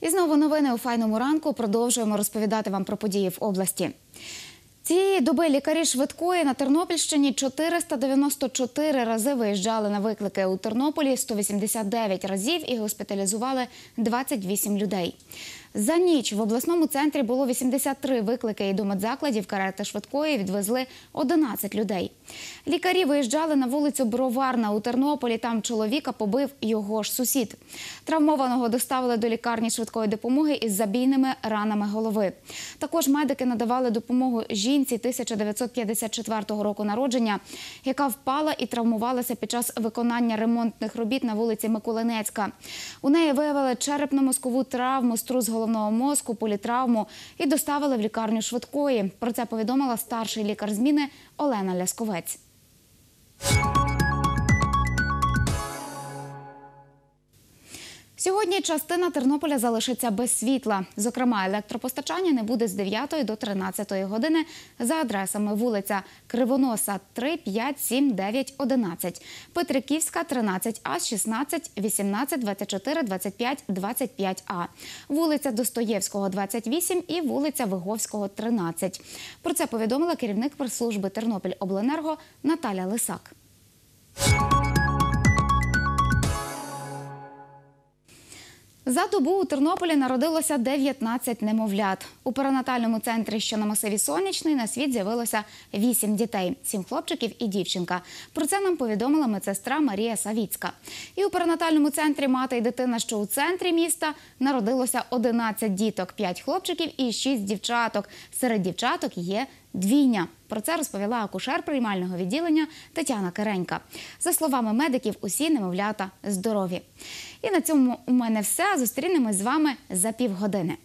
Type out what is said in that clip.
І знову новини у файному ранку продовжуємо розповідати вам про події в області. Цієї доби лікарі швидкої на Тернопільщині 494 рази виїжджали на виклики у Тернополі 189 разів і госпіталізували 28 людей. За ніч в обласному центрі було 83 виклики і до медзакладів карета швидкої відвезли 11 людей. Лікарі виїжджали на вулицю Броварна у Тернополі. Там чоловіка побив його ж сусід. Травмованого доставили до лікарні швидкої допомоги із забійними ранами голови. Також медики надавали допомогу жінці 1954 року народження, яка впала і травмувалася під час виконання ремонтних робіт на вулиці Миколинецька. У неї виявили черепно-мозкову травму струс голови головного мозку, політравму і доставили в лікарню швидкої. Про це повідомила старший лікар зміни Олена Лясковець. Сьогодні частина Тернополя залишиться без світла. Зокрема, електропостачання не буде з 9 до 13 години за адресами вулиця Кривоноса 3, 5, 7, 9, 11, Петриківська 13А, 16, 18, 24, 25, 25А, вулиця Достоєвського, 28 і вулиця Виговського, 13. Про це повідомила керівник прес-служби Тернопіль Обленерго Наталя Лисак. За добу у Тернополі народилося 19 немовлят. У перинатальному центрі, що на масиві сонячний, на світ з'явилося 8 дітей, 7 хлопчиків і дівчинка. Про це нам повідомила медсестра Марія Савіцька. І у перинатальному центрі мати і дитина, що у центрі міста, народилося 11 діток, 5 хлопчиків і 6 дівчаток. Серед дівчаток є двійня. Про це розповіла акушер приймального відділення Тетяна Керенька. За словами медиків, усі немовлята здорові. І на цьому у мене все. Зустрінемось з вами за півгодини.